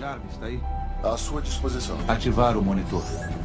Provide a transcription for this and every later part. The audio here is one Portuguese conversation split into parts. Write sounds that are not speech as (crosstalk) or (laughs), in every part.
Jarvis, está aí? À sua disposição. Ativar o monitor.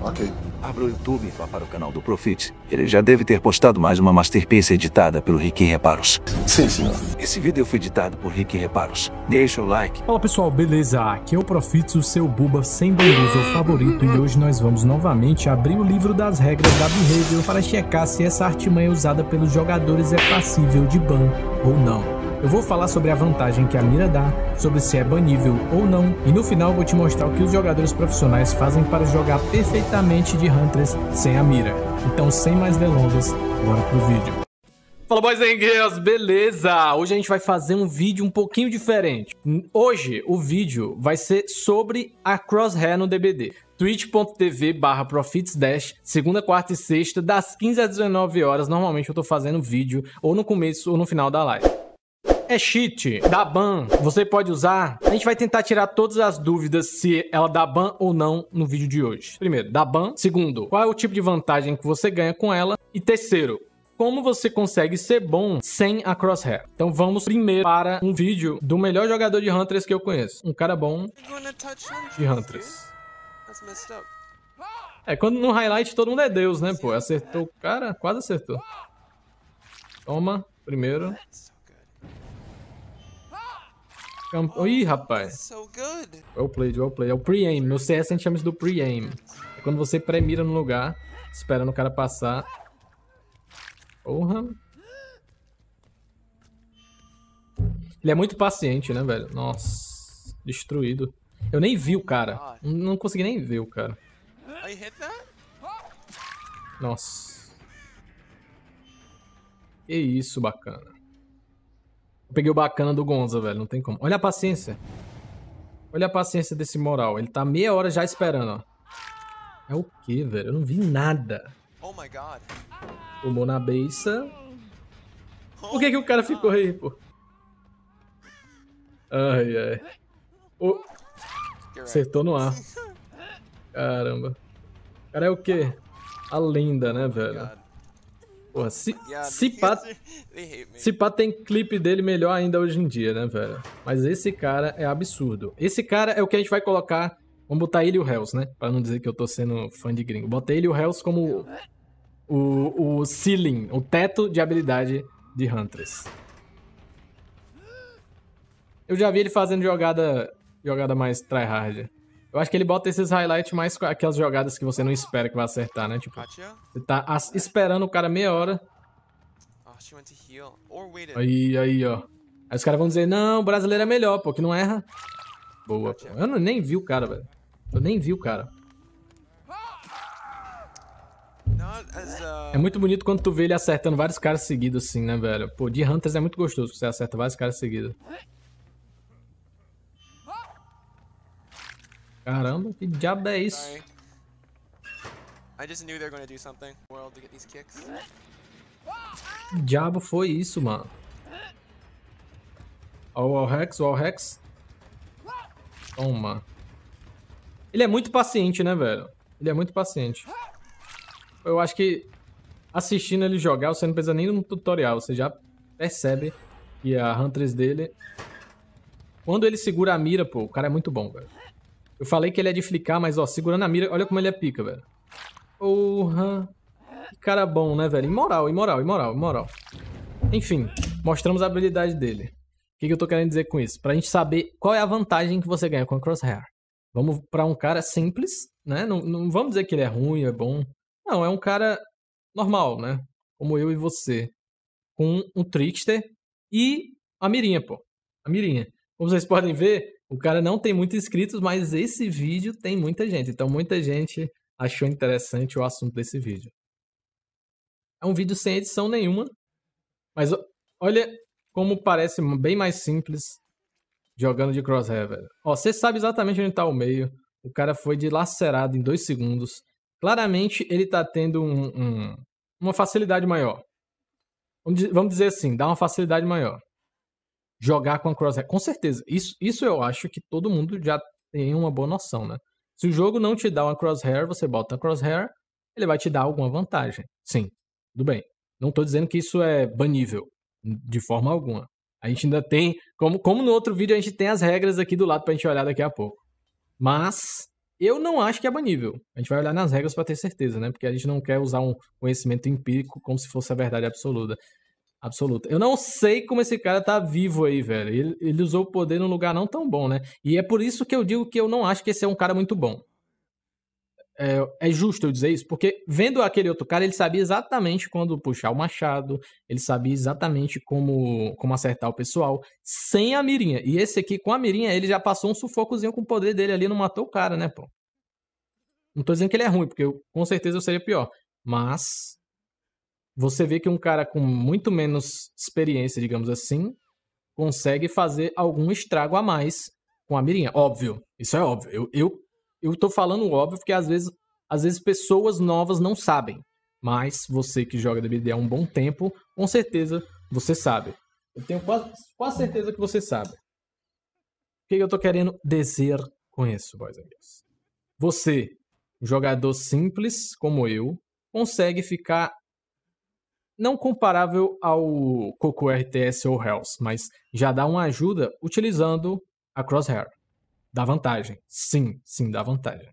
Ok. Abra o YouTube e vá para o canal do Profit. Ele já deve ter postado mais uma masterpiece editada pelo Rick Reparos. Sim, senhor. Esse vídeo foi editado por Rick Reparos. Deixa o like. Fala pessoal, beleza? Aqui é o Profit, o seu buba sem bandido favorito. E hoje nós vamos novamente abrir o livro das regras da Behavior para checar se essa artimanha usada pelos jogadores é passível de ban ou não. Eu vou falar sobre a vantagem que a mira dá, sobre se é banível ou não, e no final vou te mostrar o que os jogadores profissionais fazem para jogar perfeitamente de Hunters sem a mira. Então, sem mais delongas, bora pro vídeo. Fala, boys and girls, beleza? Hoje a gente vai fazer um vídeo um pouquinho diferente. Hoje o vídeo vai ser sobre a crosshair no DBD. twitch.tv barra profitsdash, segunda, quarta e sexta, das 15 às 19 horas. Normalmente eu tô fazendo vídeo ou no começo ou no final da live é cheat, dá ban, você pode usar. A gente vai tentar tirar todas as dúvidas se ela dá ban ou não no vídeo de hoje. Primeiro, dá ban. Segundo, qual é o tipo de vantagem que você ganha com ela? E terceiro, como você consegue ser bom sem a crosshair. Então vamos primeiro para um vídeo do melhor jogador de Huntress que eu conheço. Um cara bom de Huntress. É, quando no highlight todo mundo é Deus, né, pô? Acertou o cara, quase acertou. Toma, primeiro. Camp... Oh, Ih, rapaz. So good. Well played, well played. É o pre-aim. No CS a gente chama isso do pre-aim. É quando você pré-mira no lugar, esperando o cara passar. Porra. Ele é muito paciente, né, velho? Nossa. Destruído. Eu nem vi o cara. Não consegui nem ver o cara. Oh, Nossa. Que isso, bacana. Eu peguei o bacana do Gonza, velho. Não tem como. Olha a paciência. Olha a paciência desse moral. Ele tá meia hora já esperando, ó. É o quê, velho? Eu não vi nada. Oh my god. Tomou na beça Por que, que o cara ficou aí, pô? Ai, ai. Acertou no ar. (laughs) Caramba. O cara é o quê? A lenda, né, velho? Oh Pô, se, é se, pá, se pá tem clipe dele melhor ainda hoje em dia, né, velho? Mas esse cara é absurdo. Esse cara é o que a gente vai colocar. Vamos botar ele e o Hells, né? Pra não dizer que eu tô sendo fã de gringo. Bota ele e o Hells como o, o ceiling, o teto de habilidade de Huntress. Eu já vi ele fazendo jogada, jogada mais tryhard. Eu acho que ele bota esses highlights mais com aquelas jogadas que você não espera que vai acertar, né? Tipo, você tá esperando o cara meia hora. Ah, aí, aí, ó. Aí os caras vão dizer, não, o brasileiro é melhor, pô, que não erra. Boa, pô. Eu não, nem vi o cara, velho. Eu nem vi o cara. Uh, é muito bonito quando tu vê ele acertando vários caras seguidos assim, né, velho? Pô, de Hunters é muito gostoso que você acerta vários caras seguidos. Caramba, que diabo é isso? I just knew they were gonna do something. World to get these kicks. Que diabo foi isso, mano? Ó o Alrex, o Alrex. Toma. Ele é muito paciente, né, velho? Ele é muito paciente. Eu acho que assistindo ele jogar, você não precisa nem no tutorial. Você já percebe que a Huntress dele... Quando ele segura a mira, pô, o cara é muito bom, velho. Eu falei que ele é de flicar, mas, ó, segurando a mira, olha como ele é pica, velho. Porra. Que cara bom, né, velho? Imoral, imoral, imoral, imoral. Enfim, mostramos a habilidade dele. O que, que eu tô querendo dizer com isso? Pra gente saber qual é a vantagem que você ganha com a Crosshair. Vamos para um cara simples, né? Não, não vamos dizer que ele é ruim, é bom. Não, é um cara normal, né? Como eu e você. Com um Trickster e a mirinha, pô. A mirinha. Como vocês podem ver, o cara não tem muitos inscritos, mas esse vídeo tem muita gente. Então, muita gente achou interessante o assunto desse vídeo. É um vídeo sem edição nenhuma, mas olha como parece bem mais simples jogando de crosshair, velho. você sabe exatamente onde está o meio. O cara foi dilacerado em dois segundos. Claramente, ele está tendo um, um, uma facilidade maior. Vamos dizer assim, dá uma facilidade maior jogar com a crosshair. Com certeza. Isso, isso eu acho que todo mundo já tem uma boa noção, né? Se o jogo não te dá uma crosshair, você bota a crosshair, ele vai te dar alguma vantagem. Sim, tudo bem. Não estou dizendo que isso é banível, de forma alguma. A gente ainda tem, como, como no outro vídeo, a gente tem as regras aqui do lado para a gente olhar daqui a pouco. Mas eu não acho que é banível. A gente vai olhar nas regras para ter certeza, né? Porque a gente não quer usar um conhecimento empírico como se fosse a verdade absoluta. Absoluta. Eu não sei como esse cara tá vivo aí, velho. Ele, ele, usou o poder num lugar não tão bom, né? E é por isso que eu digo que eu não acho que esse é um cara muito bom. É, é, justo eu dizer isso, porque vendo aquele outro cara, ele sabia exatamente quando puxar o machado, ele sabia exatamente como, como acertar o pessoal, sem a mirinha. E esse aqui, com a mirinha, ele já passou um sufocozinho com o poder dele ali, não matou o cara, né, pô? Não tô dizendo que ele é ruim, porque eu, com certeza eu seria pior. Mas você vê que um cara com muito menos experiência, digamos assim, consegue fazer algum estrago a mais com a mirinha. Óbvio, isso é óbvio. Eu, eu, eu tô falando óbvio porque às vezes, às vezes pessoas novas não sabem. Mas você que joga DBD há um bom tempo, com certeza você sabe. Eu tenho quase, quase certeza que você sabe. O que eu tô querendo dizer com isso, boys and girls? Você, jogador simples como eu, consegue ficar não comparável ao Coco RTS ou Hells, mas já dá uma ajuda utilizando a Crosshair. Dá vantagem. Sim, sim, dá vantagem.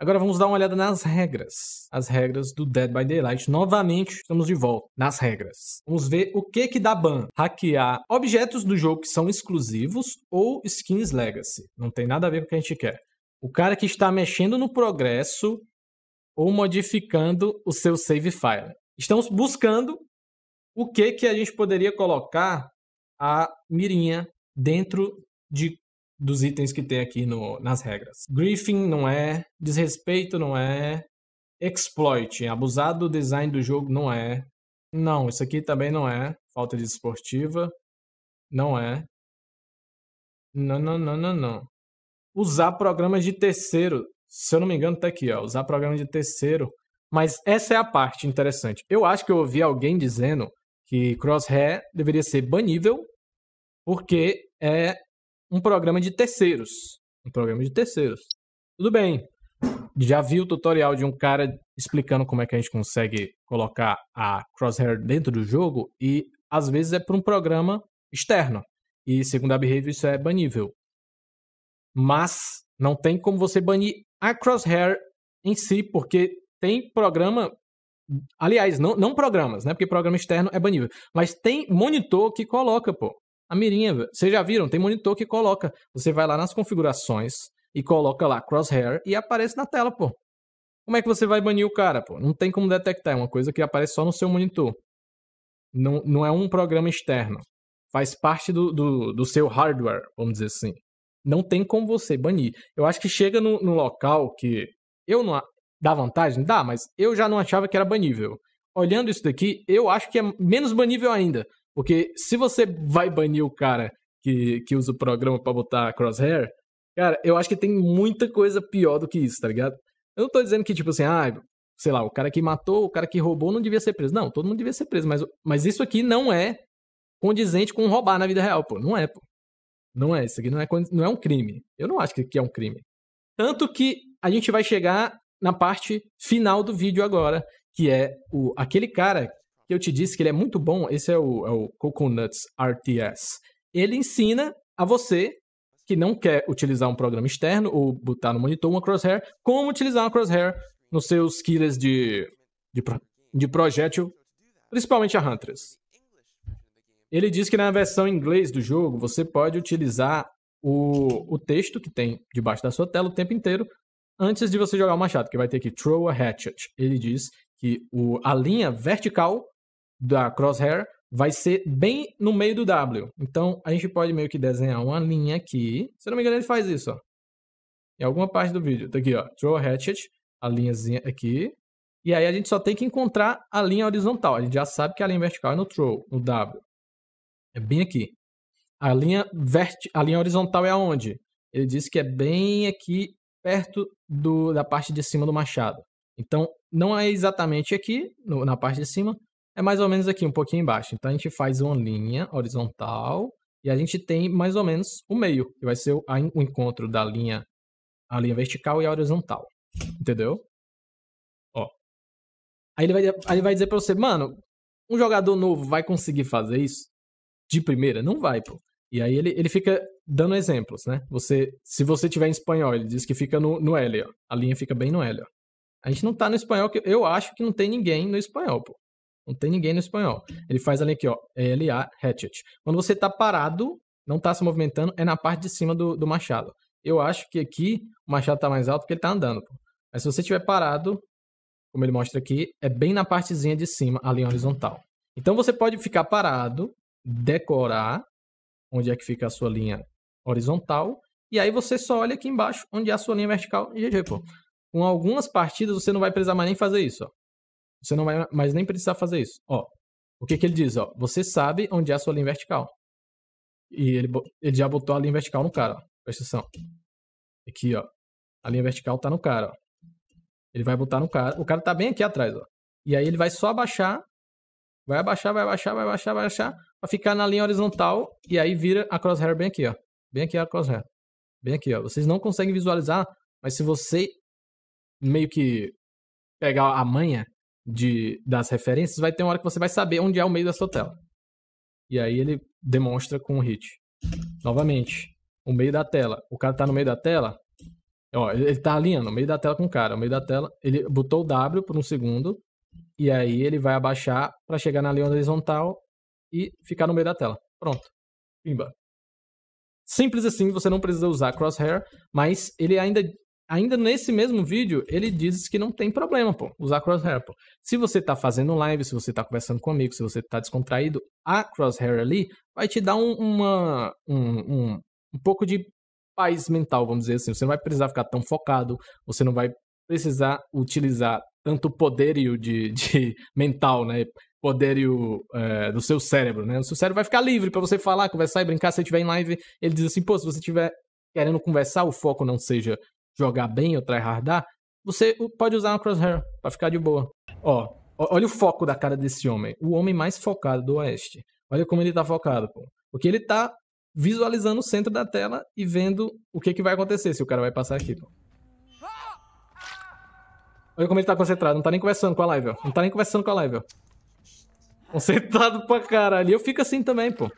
Agora vamos dar uma olhada nas regras. As regras do Dead by Daylight. Novamente, estamos de volta nas regras. Vamos ver o que que dá ban. Hackear objetos do jogo que são exclusivos ou skins legacy. Não tem nada a ver com o que a gente quer. O cara que está mexendo no progresso ou modificando o seu save file. Estamos buscando o que, que a gente poderia colocar a mirinha dentro de, dos itens que tem aqui no, nas regras. Griffin não é, desrespeito não é, exploit, abusar do design do jogo não é. Não, isso aqui também não é. Falta de esportiva, não é. Não, não, não, não, não. Usar programas de terceiro, se eu não me engano, tá aqui, ó. Usar programas de terceiro mas essa é a parte interessante. Eu acho que eu ouvi alguém dizendo que Crosshair deveria ser banível porque é um programa de terceiros. Um programa de terceiros. Tudo bem. Já vi o tutorial de um cara explicando como é que a gente consegue colocar a Crosshair dentro do jogo e às vezes é para um programa externo. E segundo a Behavior, isso é banível. Mas não tem como você banir a Crosshair em si, porque tem programa. Aliás, não, não programas, né? Porque programa externo é banível. Mas tem monitor que coloca, pô. A mirinha, vocês já viram? Tem monitor que coloca. Você vai lá nas configurações e coloca lá crosshair e aparece na tela, pô. Como é que você vai banir o cara, pô? Não tem como detectar, é uma coisa que aparece só no seu monitor. Não, não é um programa externo. Faz parte do, do, do seu hardware, vamos dizer assim. Não tem como você banir. Eu acho que chega no, no local que. Eu não, Dá vantagem? Dá, mas eu já não achava que era banível. Olhando isso daqui, eu acho que é menos banível ainda. Porque se você vai banir o cara que, que usa o programa para botar crosshair, cara, eu acho que tem muita coisa pior do que isso, tá ligado? Eu não tô dizendo que, tipo assim, ah, sei lá, o cara que matou, o cara que roubou não devia ser preso. Não, todo mundo devia ser preso, mas, mas isso aqui não é condizente com roubar na vida real, pô. Não é, pô. Não é, isso aqui não é, não é um crime. Eu não acho que, que é um crime. Tanto que a gente vai chegar na parte final do vídeo agora, que é o, aquele cara que eu te disse que ele é muito bom, esse é o, é o Coconuts RTS. Ele ensina a você que não quer utilizar um programa externo ou botar no monitor uma crosshair, como utilizar uma crosshair nos seus killers de, de, de projétil, principalmente a Huntress. Ele diz que na versão inglês do jogo você pode utilizar o, o texto que tem debaixo da sua tela o tempo inteiro antes de você jogar o machado, que vai ter que throw a hatchet. Ele diz que o, a linha vertical da crosshair vai ser bem no meio do W. Então, a gente pode meio que desenhar uma linha aqui. Se eu não me engano, ele faz isso, ó. Em alguma parte do vídeo. Tá aqui, ó. Throw a hatchet, a linhazinha aqui. E aí a gente só tem que encontrar a linha horizontal. A gente já sabe que a linha vertical é no throw, no W. É bem aqui. A linha, vert... a linha horizontal é aonde? Ele disse que é bem aqui perto do, da parte de cima do machado. Então, não é exatamente aqui, no, na parte de cima, é mais ou menos aqui, um pouquinho embaixo. Então, a gente faz uma linha horizontal e a gente tem mais ou menos o meio, que vai ser o, o encontro da linha, a linha vertical e a horizontal. Entendeu? Ó. Aí ele vai, aí ele vai dizer pra você, mano, um jogador novo vai conseguir fazer isso? De primeira? Não vai, pô. E aí ele, ele fica dando exemplos, né? Você, se você tiver em espanhol, ele diz que fica no, no L, ó. A linha fica bem no L, ó. A gente não tá no espanhol, que eu acho que não tem ninguém no espanhol, pô. Não tem ninguém no espanhol. Ele faz a linha aqui, ó. L A hatchet. Quando você tá parado, não tá se movimentando, é na parte de cima do, do machado. Eu acho que aqui o machado tá mais alto porque ele tá andando, pô. Mas se você tiver parado, como ele mostra aqui, é bem na partezinha de cima, a linha horizontal. Então você pode ficar parado, decorar onde é que fica a sua linha horizontal. E aí você só olha aqui embaixo onde é a sua linha vertical e GG, pô. Com algumas partidas você não vai precisar mais nem fazer isso, ó. Você não vai mais nem precisar fazer isso, ó. O que, que ele diz, ó? Você sabe onde é a sua linha vertical. E ele, ele já botou a linha vertical no cara, ó. Presta atenção. Aqui, ó. A linha vertical tá no cara, ó. Ele vai botar no cara. O cara tá bem aqui atrás, ó. E aí ele vai só abaixar. Vai abaixar, vai abaixar, vai abaixar, vai abaixar. Vai ficar na linha horizontal e aí vira a crosshair bem aqui, ó. Bem aqui a crosshair. Bem aqui, ó. Vocês não conseguem visualizar, mas se você meio que pegar a manha de, das referências, vai ter uma hora que você vai saber onde é o meio da sua tela. E aí ele demonstra com o hit. Novamente, o meio da tela. O cara tá no meio da tela. Ó, ele tá alinhando o meio da tela com o cara. O meio da tela, ele botou o W por um segundo. E aí ele vai abaixar para chegar na linha horizontal e ficar no meio da tela. Pronto. Pimba. Simples assim, você não precisa usar crosshair, mas ele ainda ainda nesse mesmo vídeo, ele diz que não tem problema, pô, usar crosshair, pô. Se você tá fazendo live, se você tá conversando com se você tá descontraído, a crosshair ali vai te dar um, uma, um, um, um pouco de paz mental, vamos dizer assim. Você não vai precisar ficar tão focado, você não vai precisar utilizar tanto o poderio de, de (laughs) mental, né? poderio é, eh, do seu cérebro, né? O seu cérebro vai ficar livre para você falar, conversar e brincar. Se você estiver em live, ele diz assim, pô, se você estiver querendo conversar, o foco não seja jogar bem ou tryhardar, você pode usar uma crosshair para ficar de boa. Ó, olha o foco da cara desse homem. O homem mais focado do Oeste. Olha como ele tá focado, pô. Porque ele tá visualizando o centro da tela e vendo o que, que vai acontecer se o cara vai passar aqui, pô. Olha como ele tá concentrado, não tá nem conversando com a live, ó. Não tá nem conversando com a live, ó. Concentrado pra caralho. eu fico assim também, pô.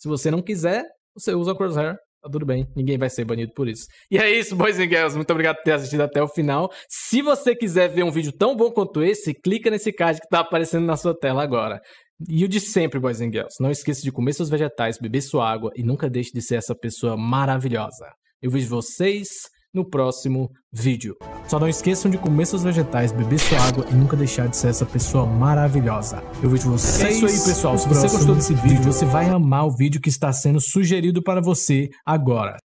Se você não quiser, você usa crosshair. Tá tudo bem, ninguém vai ser banido por isso. E é isso, boys and girls. Muito obrigado por ter assistido até o final. Se você quiser ver um vídeo tão bom quanto esse, clica nesse card que tá aparecendo na sua tela agora. E o de sempre, boys and girls. Não esqueça de comer seus vegetais, beber sua água e nunca deixe de ser essa pessoa maravilhosa. Eu vejo vocês no próximo vídeo. Só não esqueçam de comer seus vegetais, beber sua água e nunca deixar de ser essa pessoa maravilhosa. Eu vejo vocês. É, é isso aí, pessoal. Se você gostou desse vídeo, você vai amar o vídeo que está sendo sugerido para você agora.